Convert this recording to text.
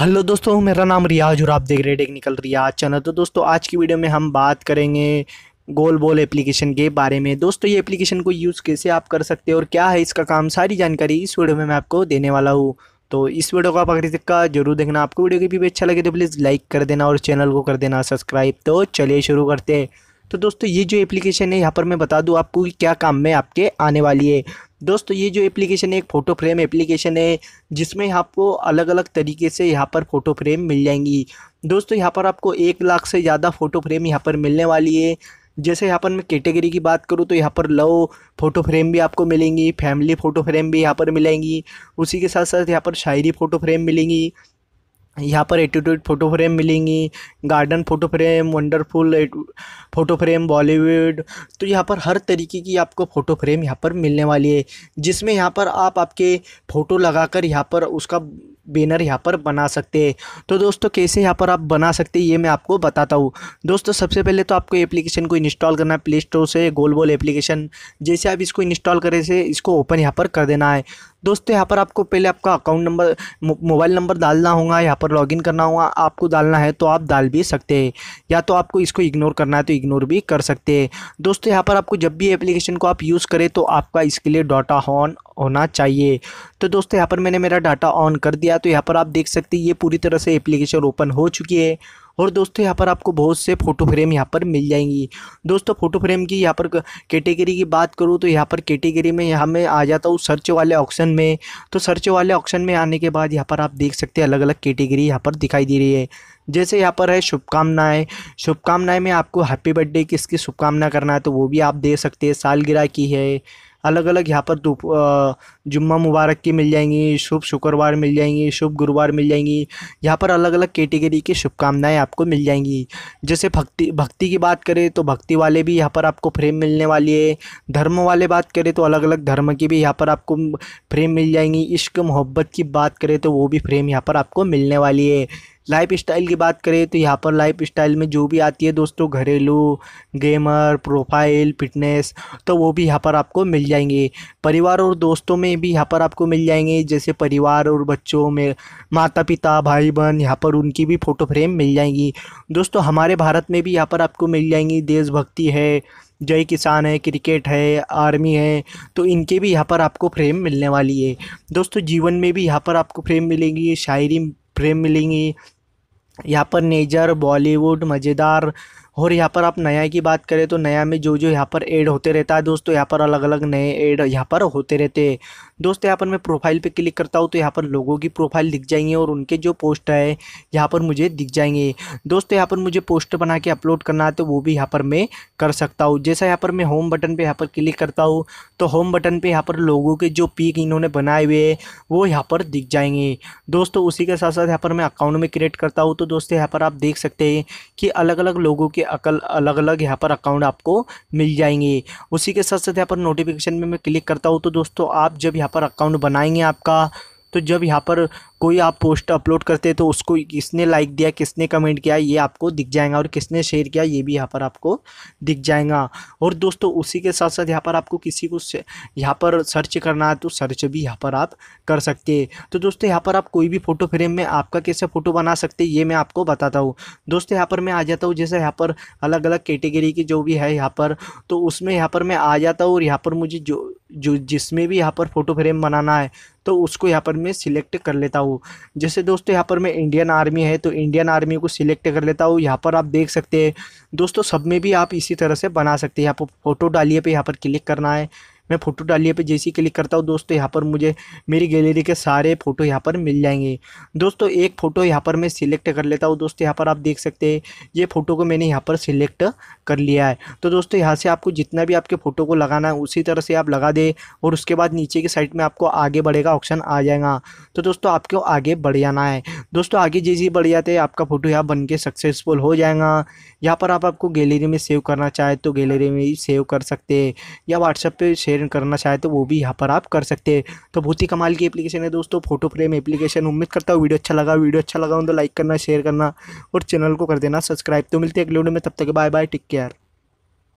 hello दोस्तों मेरा नाम रियाज और आप देख रहे हैं टेक्निकल रियाज चैनल तो दोस्तों आज की वीडियो में हम बात करेंगे गोल बोल एप्लीकेशन के बारे में दोस्तों ये एप्लीकेशन को यूज़ कैसे आप कर सकते हो और क्या है इसका काम सारी जानकारी इस वीडियो में मैं आपको देने वाला हूँ तो इस वीडियो को आप अगर तक का जरूर देखना आपको वीडियो के भी अच्छा लगे तो प्लीज़ लाइक कर देना और चैनल को कर देना सब्सक्राइब तो चलिए शुरू करते हैं तो दोस्तों ये जो एप्लीकेशन है यहाँ पर मैं बता दूँ आपको क्या काम में आपके आने वाली है दोस्तों ये जो एप्लीकेशन है एक फ़ोटो फ्रेम एप्लीकेशन है जिसमें आपको अलग अलग तरीके से यहाँ पर फ़ोटो फ्रेम मिल जाएंगी दोस्तों यहाँ पर आपको एक लाख से ज़्यादा फ़ोटो फ्रेम यहाँ पर मिलने वाली है जैसे यहाँ पर मैं कैटेगरी की बात करूँ तो यहाँ पर लव फ़ोटो फ्रेम भी आपको मिलेंगी फैमिली फ़ोटो फ्रेम भी यहाँ पर मिलेंगी उसी के साथ साथ यहाँ पर शायरी फ़ोटो फ्रेम मिलेंगी यहाँ पर एटीट्यूड फ़ोटो फ्रेम मिलेंगी garden photo frame wonderful photo frame Bollywood तो यहाँ पर हर तरीके की आपको फ़ोटो फ्रेम यहाँ पर मिलने वाली है जिसमें यहाँ पर आप आपके फ़ोटो लगाकर यहाँ पर उसका बैनर यहाँ पर बना सकते हैं तो दोस्तों कैसे यहाँ पर आप बना सकते हैं ये मैं आपको बताता हूँ दोस्तों सबसे पहले तो आपको एप्लीकेशन को इंस्टॉल करना है प्ले स्टोर से गोल बोल एप्लीकेशन जैसे आप इसको इंस्टॉल करें से इसको ओपन यहाँ पर कर देना है दोस्तों यहाँ पर आपको पहले आपका अकाउंट नंबर मोबाइल नंबर डालना होगा यहाँ पर लॉगिन करना होगा आपको डालना है तो आप डाल भी सकते हैं या तो आपको इसको इग्नोर करना है तो इग्नोर भी कर सकते हैं दोस्तों यहाँ पर आपको जब भी एप्लीकेशन को आप यूज़ करें तो आपका इसके लिए डाटा ऑन होना चाहिए तो दोस्तों यहाँ पर मैंने मेरा डाटा ऑन कर दिया तो यहाँ पर आप देख सकते हैं ये पूरी तरह से एप्लीकेशन ओपन हो चुकी है और दोस्तों यहाँ पर आपको बहुत से फ़ोटो फ्रेम यहाँ पर मिल जाएंगी दोस्तों फ़ोटो फ्रेम की यहाँ पर कैटेगरी की बात करूँ तो यहाँ पर कैटेगरी में यहाँ मैं आ जाता हूँ सर्च वाले ऑप्शन में तो सर्च वाले ऑप्शन में आने के बाद यहाँ पर आप देख सकते हैं अलग अलग कैटेगरी यहाँ पर दिखाई दे रही है जैसे यहाँ पर है शुभकामनाएं शुभकामनाएं में आपको हैप्पी बर्थडे किसकी शुभकामना करना है तो वो भी आप दे सकते हैं सालगिरह की है अलग अलग यहाँ पर जुम्मा मुबारक की मिल जाएंगी शुभ शुक्रवार मिल जाएंगी शुभ गुरुवार मिल जाएंगी यहाँ पर अलग अलग कैटेगरी की शुभकामनाएँ आपको मिल जाएंगी जैसे भक्ति भक्ति की बात करें तो भक्ति वाले भी यहाँ पर आपको फ्रेम मिलने वाली है धर्म वाले बात करें तो अलग अलग धर्म की भी यहाँ पर आपको फ्रेम मिल जाएंगी इश्क मोहब्बत की बात करें तो वो भी फ्रेम यहाँ पर आपको मिलने वाली है लाइफ स्टाइल की बात करें तो यहाँ पर लाइफ स्टाइल में जो भी आती है दोस्तों घरेलू गेमर प्रोफाइल फिटनेस तो वो भी यहाँ पर आपको मिल जाएंगे परिवार और दोस्तों में भी यहाँ पर आपको मिल जाएंगे जैसे परिवार और बच्चों में माता पिता भाई बहन यहाँ पर उनकी भी फ़ोटो फ्रेम मिल जाएंगी दोस्तों हमारे भारत में भी यहाँ पर आपको मिल जाएंगी देशभक्ति है जय किसान है क्रिकेट है आर्मी है तो इनके भी यहाँ पर आपको फ्रेम मिलने वाली है दोस्तों जीवन में भी यहाँ पर आपको फ्रेम मिलेंगी शायरी फ्रेम मिलेंगी यहाँ पर नेजर बॉलीवुड मज़ेदार और यहाँ पर आप नया की बात करें तो नया में जो जो यहाँ पर ऐड होते रहता है दोस्तों यहाँ पर अलग अलग नए ऐड यहाँ पर होते रहते हैं दोस्तों यहाँ पर मैं प्रोफाइल पे क्लिक करता हूँ तो यहाँ पर लोगों की प्रोफाइल दिख जाएंगे और उनके जो पोस्ट है यहाँ पर मुझे दिख जाएंगे दोस्तों यहाँ पर मुझे पोस्ट बना के अपलोड करना है तो वो भी यहाँ पर मैं कर सकता हूँ जैसा यहाँ पर मैं होम बटन पर यहाँ पर क्लिक करता हूँ तो होम बटन पर यहाँ पर लोगों के जो पीक इन्होंने बनाए हुए हैं वो यहाँ पर दिख जाएंगे दोस्तों उसी के साथ साथ यहाँ पर मैं अकाउंट में क्रिएट करता हूँ तो दोस्तों यहाँ पर आप देख सकते हैं कि अलग अलग लोगों के अकल अलग अलग यहाँ पर अकाउंट आपको मिल जाएंगे उसी के साथ साथ यहाँ पर नोटिफिकेशन में मैं क्लिक करता हूँ तो दोस्तों आप जब यहाँ पर अकाउंट बनाएंगे आपका तो जब यहाँ पर कोई आप पोस्ट अपलोड करते हैं तो उसको किसने लाइक दिया किसने कमेंट किया ये आपको दिख जाएगा और किसने शेयर किया ये भी यहाँ पर आपको दिख जाएगा और दोस्तों उसी के साथ साथ यहाँ पर आपको किसी को यहाँ पर सर्च करना है तो सर्च भी यहाँ पर आप कर सकते हैं तो दोस्तों यहाँ पर आप कोई भी फ़ोटो फ्रेम में आपका कैसे फ़ोटो बना सकते ये मैं आपको बताता हूँ दोस्तों यहाँ पर मैं आ जाता हूँ जैसे यहाँ पर अलग अलग कैटेगरी की जो भी है यहाँ पर तो उसमें यहाँ पर मैं आ जाता हूँ और यहाँ पर मुझे जो जो जिसमें भी यहाँ पर फ़ोटो फ्रेम बनाना है तो उसको यहाँ पर मैं सिलेक्ट कर लेता हूँ जैसे दोस्तों यहाँ पर मैं इंडियन आर्मी है तो इंडियन आर्मी को सिलेक्ट कर लेता हूँ यहाँ पर आप देख सकते हैं दोस्तों सब में भी आप इसी तरह से बना सकते हैं यहाँ पर फ़ोटो डालिए पे यहाँ पर क्लिक करना है मैं फ़ोटो डालिए पे जैसे क्लिक करता हूँ दोस्तों यहाँ पर मुझे मेरी गैलरी के सारे फ़ोटो यहाँ पर मिल जाएंगे दोस्तों एक फ़ोटो यहाँ पर मैं सिलेक्ट कर लेता हूँ दोस्तों यहाँ पर आप देख सकते हैं ये फ़ोटो को मैंने यहाँ पर सिलेक्ट कर लिया है तो दोस्तों यहाँ से आपको जितना भी आपके फ़ोटो को लगाना है उसी तरह से आप लगा दें और उसके बाद नीचे की साइड में आपको आगे बढ़ेगा ऑप्शन आ जाएगा तो दोस्तों आपको आगे बढ़ जाना है दोस्तों आगे जैसे बढ़ जाते हैं आपका फ़ोटो यहाँ बन के सक्सेसफुल हो जाएगा यहाँ पर आप आपको गैलरी में सेव करना चाहे तो गैलरी में ही सेव कर सकते हैं या व्हाट्सएप पर शेयर शेयर करना चाहते तो वो भी यहाँ पर आप कर सकते हैं तो बहुत ही कमाल की एप्लीकेशन है दोस्तों फोटो फ्रेम एप्लीकेशन उम्मीद करता हूँ वीडियो अच्छा लगा वीडियो अच्छा लगा तो लाइक करना शेयर करना और चैनल को कर देना सब्सक्राइब तो मिलते हैं अगले वीडियो में तब तक बाय बाय टेक केयर